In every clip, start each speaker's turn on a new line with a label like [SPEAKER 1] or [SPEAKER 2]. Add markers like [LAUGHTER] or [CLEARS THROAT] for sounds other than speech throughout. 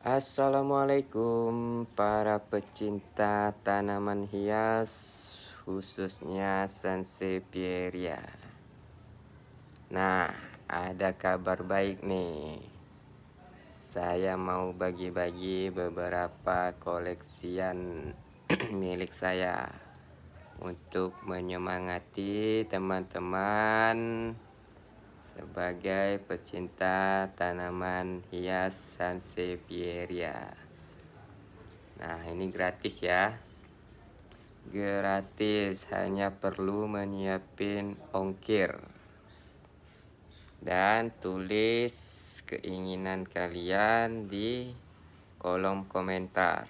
[SPEAKER 1] Assalamualaikum para pecinta tanaman hias khususnya sansevieria. Nah, ada kabar baik nih. Saya mau bagi-bagi beberapa koleksian [CLEARS THROAT] milik saya untuk menyemangati teman-teman sebagai pecinta tanaman hias sansevieria. Nah, ini gratis ya. Gratis, hanya perlu menyiapin ongkir. Dan tulis keinginan kalian di kolom komentar.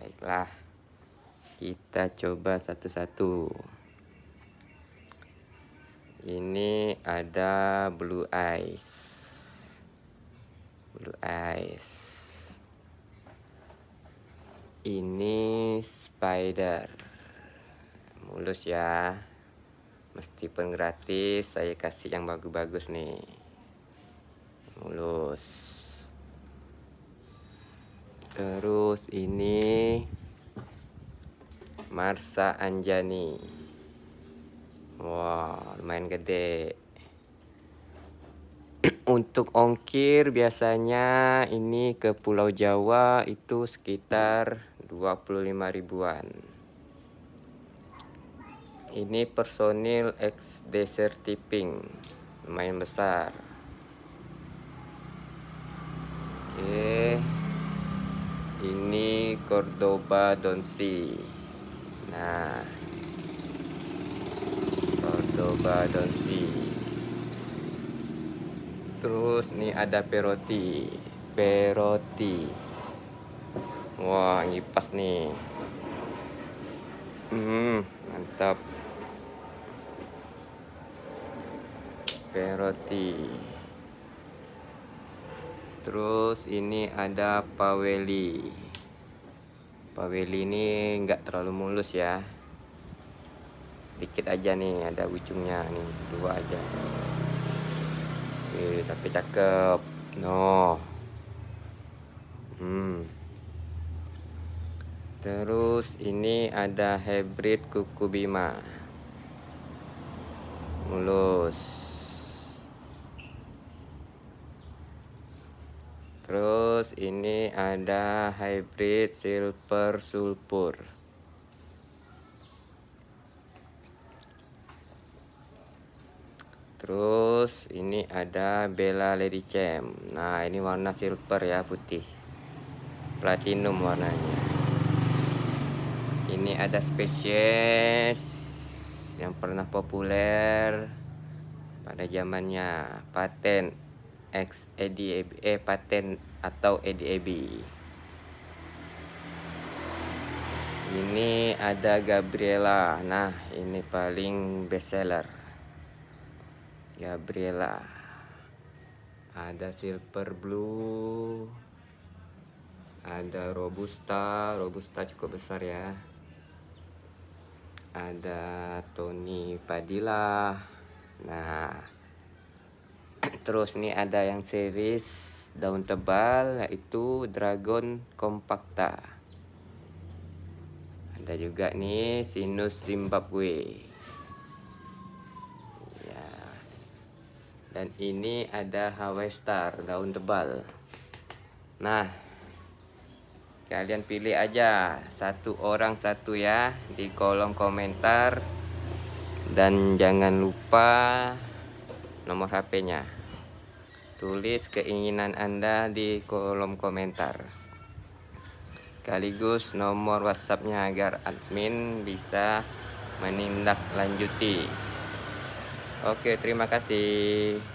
[SPEAKER 1] Baiklah, kita coba satu-satu ini ada blue eyes blue eyes ini spider mulus ya meskipun gratis saya kasih yang bagus-bagus nih mulus terus ini Marsa Anjani Wah, lumayan gede. [CLEARS THROAT] Untuk ongkir biasanya ini ke Pulau Jawa itu sekitar 25 ribuan. Ini personil X desert tipping. Lumayan besar. Oke. Ini Cordoba Donsi. Nah, coba donsi terus nih ada peroti peroti wah ngipas nih hmm mantap peroti terus ini ada paweli paweli ini nggak terlalu mulus ya sedikit aja nih ada ujungnya nih dua aja Oke, tapi cakep no hmm. terus ini ada hybrid kuku bima mulus terus ini ada hybrid silver sulfur terus ini ada Bella Lady Champ nah ini warna silver ya putih platinum warnanya ini ada spesies yang pernah populer pada zamannya paten X EDAB eh paten atau EDAB ini ada Gabriela nah ini paling best seller Gabriela ada silver blue ada robusta robusta cukup besar ya ada Tony Padilla nah [CLEARS THROAT] terus nih ada yang series daun tebal yaitu Dragon Compacta ada juga nih Sinus Zimbabwe dan ini ada Hawaii Star daun tebal nah kalian pilih aja satu orang satu ya di kolom komentar dan jangan lupa nomor HP-nya tulis keinginan Anda di kolom komentar sekaligus nomor WhatsApp-nya agar admin bisa menindaklanjuti Oke, terima kasih.